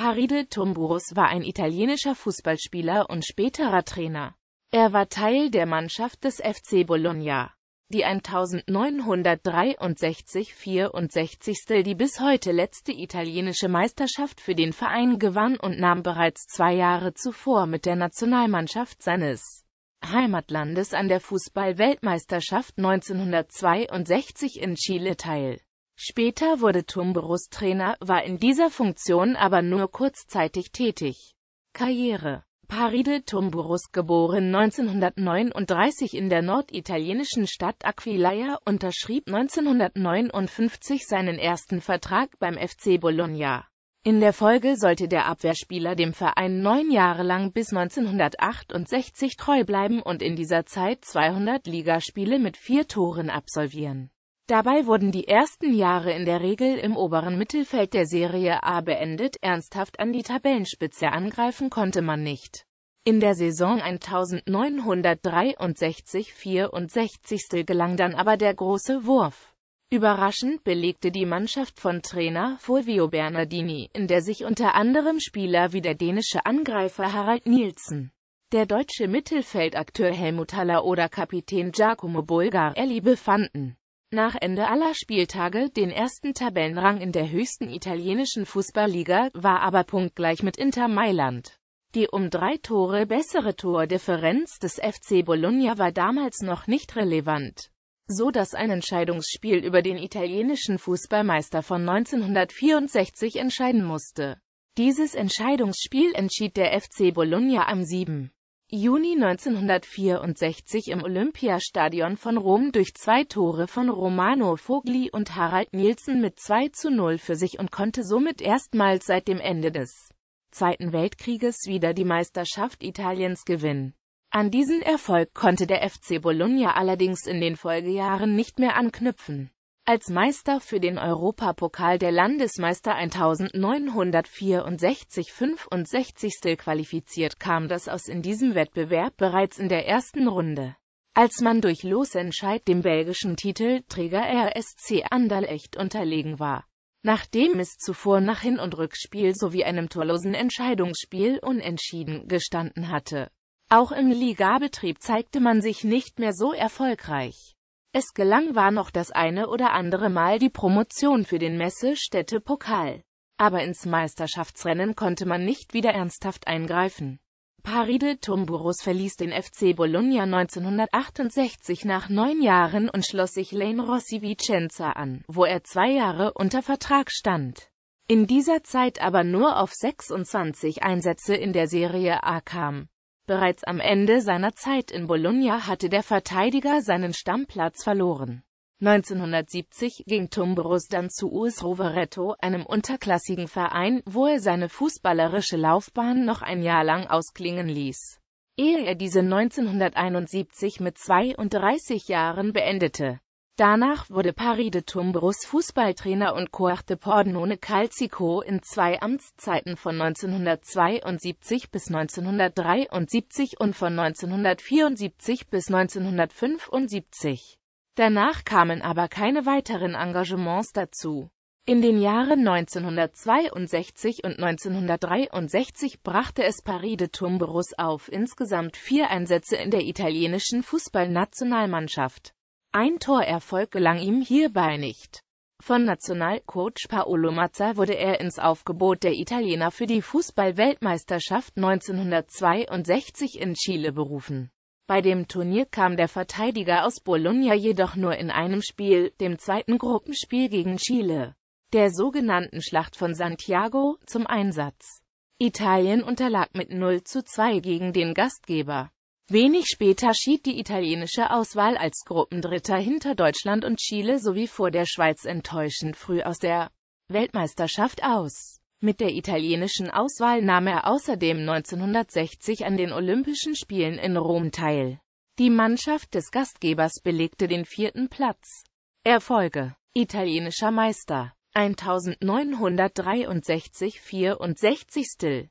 Paride Tumburus war ein italienischer Fußballspieler und späterer Trainer. Er war Teil der Mannschaft des FC Bologna, die 1963-64. die bis heute letzte italienische Meisterschaft für den Verein gewann und nahm bereits zwei Jahre zuvor mit der Nationalmannschaft seines Heimatlandes an der Fußballweltmeisterschaft 1962 in Chile teil. Später wurde Tumberus Trainer, war in dieser Funktion aber nur kurzzeitig tätig. Karriere Paride Tumburus geboren 1939 in der norditalienischen Stadt Aquileia, unterschrieb 1959 seinen ersten Vertrag beim FC Bologna. In der Folge sollte der Abwehrspieler dem Verein neun Jahre lang bis 1968 treu bleiben und in dieser Zeit 200 Ligaspiele mit vier Toren absolvieren. Dabei wurden die ersten Jahre in der Regel im oberen Mittelfeld der Serie A beendet, ernsthaft an die Tabellenspitze angreifen konnte man nicht. In der Saison 1963-64 gelang dann aber der große Wurf. Überraschend belegte die Mannschaft von Trainer Fulvio Bernardini, in der sich unter anderem Spieler wie der dänische Angreifer Harald Nielsen der deutsche Mittelfeldakteur Helmut Haller oder Kapitän Giacomo Bulgar Elli befanden nach Ende aller Spieltage den ersten Tabellenrang in der höchsten italienischen Fußballliga, war aber punktgleich mit Inter Mailand. Die um drei Tore bessere Tordifferenz des FC Bologna war damals noch nicht relevant, so dass ein Entscheidungsspiel über den italienischen Fußballmeister von 1964 entscheiden musste. Dieses Entscheidungsspiel entschied der FC Bologna am 7. Juni 1964 im Olympiastadion von Rom durch zwei Tore von Romano Vogli und Harald Nielsen mit 2 zu 0 für sich und konnte somit erstmals seit dem Ende des Zweiten Weltkrieges wieder die Meisterschaft Italiens gewinnen. An diesen Erfolg konnte der FC Bologna allerdings in den Folgejahren nicht mehr anknüpfen. Als Meister für den Europapokal der Landesmeister 1964-65. qualifiziert kam das aus in diesem Wettbewerb bereits in der ersten Runde. Als man durch Losentscheid dem belgischen Titelträger RSC Anderlecht unterlegen war. Nachdem es zuvor nach Hin- und Rückspiel sowie einem torlosen Entscheidungsspiel unentschieden gestanden hatte. Auch im Ligabetrieb zeigte man sich nicht mehr so erfolgreich. Es gelang war noch das eine oder andere Mal die Promotion für den Messestädte Pokal. Aber ins Meisterschaftsrennen konnte man nicht wieder ernsthaft eingreifen. Paride Tumburus verließ den FC Bologna 1968 nach neun Jahren und schloss sich Lane Rossi Vicenza an, wo er zwei Jahre unter Vertrag stand. In dieser Zeit aber nur auf 26 Einsätze in der Serie A kam. Bereits am Ende seiner Zeit in Bologna hatte der Verteidiger seinen Stammplatz verloren. 1970 ging Tumbrus dann zu US Rovereto, einem unterklassigen Verein, wo er seine fußballerische Laufbahn noch ein Jahr lang ausklingen ließ, ehe er diese 1971 mit 32 Jahren beendete. Danach wurde Paris de Tumbrus Fußballtrainer und Coach Pordenone Calcico in zwei Amtszeiten von 1972 bis 1973 und von 1974 bis 1975. Danach kamen aber keine weiteren Engagements dazu. In den Jahren 1962 und 1963 brachte es Paris de Tumbrus auf insgesamt vier Einsätze in der italienischen Fußballnationalmannschaft. Ein Torerfolg gelang ihm hierbei nicht. Von Nationalcoach Paolo Mazza wurde er ins Aufgebot der Italiener für die Fußballweltmeisterschaft 1962 in Chile berufen. Bei dem Turnier kam der Verteidiger aus Bologna jedoch nur in einem Spiel, dem zweiten Gruppenspiel gegen Chile, der sogenannten Schlacht von Santiago, zum Einsatz. Italien unterlag mit 0 zu 2 gegen den Gastgeber. Wenig später schied die italienische Auswahl als Gruppendritter hinter Deutschland und Chile sowie vor der Schweiz enttäuschend früh aus der Weltmeisterschaft aus. Mit der italienischen Auswahl nahm er außerdem 1960 an den Olympischen Spielen in Rom teil. Die Mannschaft des Gastgebers belegte den vierten Platz. Erfolge Italienischer Meister 1963 64 Still